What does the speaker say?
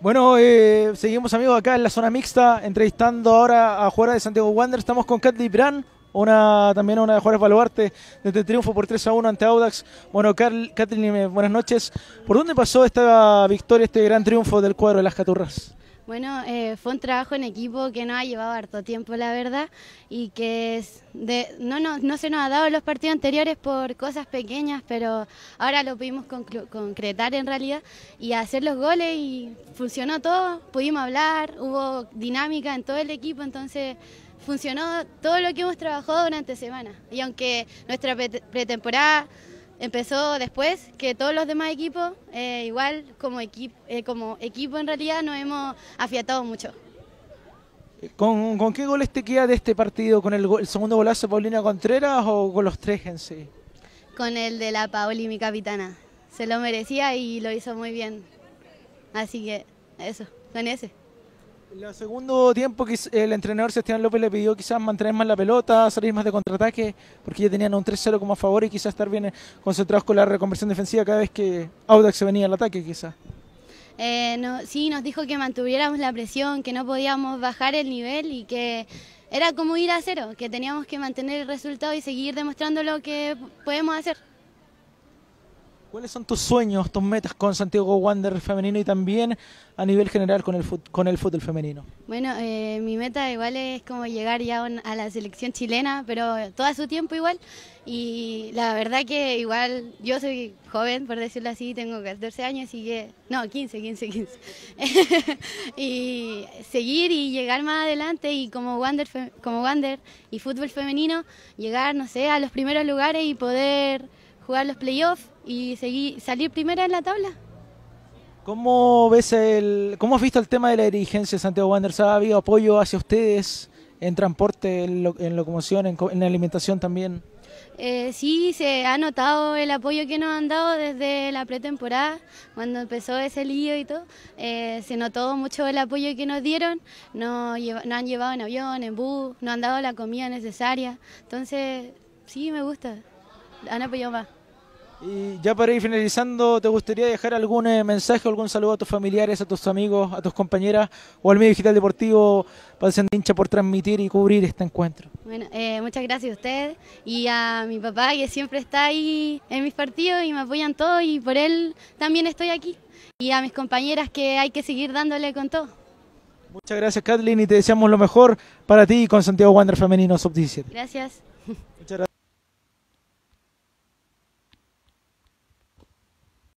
Bueno, eh, seguimos amigos acá en la zona mixta, entrevistando ahora a jugadores de Santiago Wander. Estamos con Kathleen Bran, una, también una de Juárez Baluarte, desde este triunfo por 3 a 1 ante Audax. Bueno, Katy, buenas noches. ¿Por dónde pasó esta victoria, este gran triunfo del cuadro de las Caturras? Bueno, eh, fue un trabajo en equipo que nos ha llevado harto tiempo, la verdad, y que de, no, no, no se nos ha dado los partidos anteriores por cosas pequeñas, pero ahora lo pudimos concretar en realidad y hacer los goles y funcionó todo, pudimos hablar, hubo dinámica en todo el equipo, entonces funcionó todo lo que hemos trabajado durante semana. Y aunque nuestra pretemporada empezó después que todos los demás equipos, eh, igual como, equipo eh, como equipo en realidad nos hemos afiatado mucho. ¿Con, qué goles te queda de este partido? ¿Con el, segundo golazo de Paulina Contreras o con los tres en sí? Con el de la Paoli, mi capitana. Se lo merecía y lo hizo muy bien. Así que eso, con ese. El segundo tiempo que el entrenador Sebastián López le pidió quizás mantener más la pelota, salir más de contraataque, porque ya tenían un 3-0 como a favor y quizás estar bien eh, concentrados con la reconversión defensiva cada vez que Audax se venía al ataque quizás. Eh, no, sí, nos dijo que mantuviéramos la presión, que no podíamos bajar el nivel y que era como ir a cero, que teníamos que mantener el resultado y seguir demostrando lo que podemos hacer. ¿Cuáles son tus sueños, tus metas con Santiago Wander femenino y también a nivel general con el, con el fútbol femenino? Bueno, eh, mi meta igual es como llegar ya a la selección chilena, pero todo a su tiempo igual. Y la verdad que igual yo soy joven, por decirlo así, tengo 14 años, y que... No, 15, 15, 15. y seguir y llegar más adelante y como Wander, como Wander y fútbol femenino, llegar, no sé, a los primeros lugares y poder jugar los playoffs y seguir, salir primera en la tabla. ¿Cómo ves el, cómo has visto el tema de la dirigencia de Santiago Wanderers? ¿Ha habido apoyo hacia ustedes en transporte, en, locomoción, en, alimentación también? Eh, sí, se ha notado el apoyo que nos han dado desde la pretemporada, cuando empezó ese lío y todo. Eh, se notó mucho el apoyo que nos dieron, no han llevado en avión, en bus, no han dado la comida necesaria. Entonces, sí, me gusta, han apoyado más. Y ya para ir finalizando, ¿te gustaría dejar algún eh, mensaje, algún saludo a tus familiares, a tus amigos, a tus compañeras o al medio digital deportivo para ser Hincha por transmitir y cubrir este encuentro? Bueno, eh, muchas gracias a usted y a mi papá que siempre está ahí en mis partidos y me apoyan todos y por él también estoy aquí. Y a mis compañeras que hay que seguir dándole con todo. Muchas gracias, Kathleen, y te deseamos lo mejor para ti con Santiago Wander Femenino Sub-17. gracias.